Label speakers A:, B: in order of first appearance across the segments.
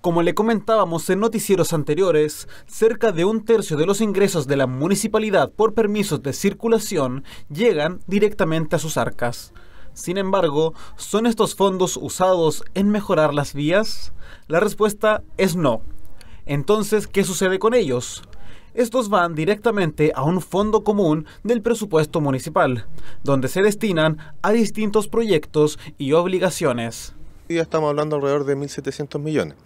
A: Como le comentábamos en noticieros anteriores, cerca de un tercio de los ingresos de la municipalidad por permisos de circulación llegan directamente a sus arcas. Sin embargo, ¿son estos fondos usados en mejorar las vías? La respuesta es no. Entonces, ¿qué sucede con ellos? Estos van directamente a un fondo común del presupuesto municipal, donde se destinan a distintos proyectos y obligaciones. Ya estamos hablando alrededor de 1.700 millones.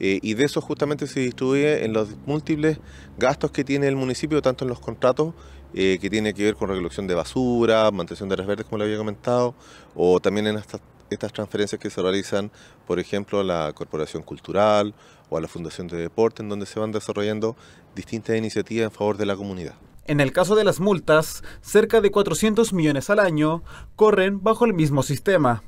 B: Eh, y de eso justamente se distribuye en los múltiples gastos que tiene el municipio, tanto en los contratos eh, que tiene que ver con recolección de basura, mantención de áreas verdes, como le había comentado, o también en estas, estas transferencias que se realizan, por ejemplo, a la Corporación Cultural o a la Fundación de Deporte, en donde se van desarrollando distintas iniciativas en favor de la
A: comunidad. En el caso de las multas, cerca de 400 millones al año corren bajo el mismo sistema.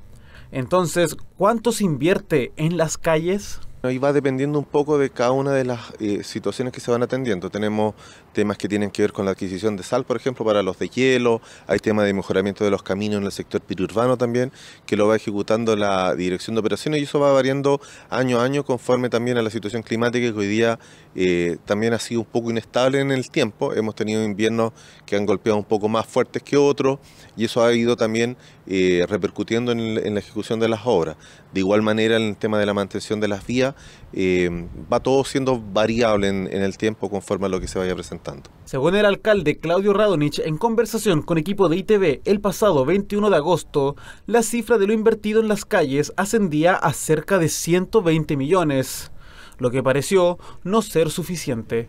A: Entonces, ¿cuánto se invierte en las calles?
B: Y va dependiendo un poco de cada una de las eh, situaciones que se van atendiendo. Tenemos temas que tienen que ver con la adquisición de sal, por ejemplo, para los de hielo. Hay temas de mejoramiento de los caminos en el sector periurbano también, que lo va ejecutando la Dirección de Operaciones y eso va variando año a año conforme también a la situación climática que hoy día eh, también ha sido un poco inestable en el tiempo. Hemos tenido inviernos que han golpeado un poco más fuertes que otros y eso ha ido también eh, repercutiendo en, en la ejecución de las obras. De igual manera en el tema de la mantención de las vías eh, va todo siendo variable en, en, el tiempo conforme a lo que se vaya presentando.
A: Según el alcalde Claudio Radonich, en conversación con equipo de ITV el pasado 21 de agosto, la cifra de lo invertido en las calles ascendía a cerca de 120 millones, lo que pareció no ser suficiente.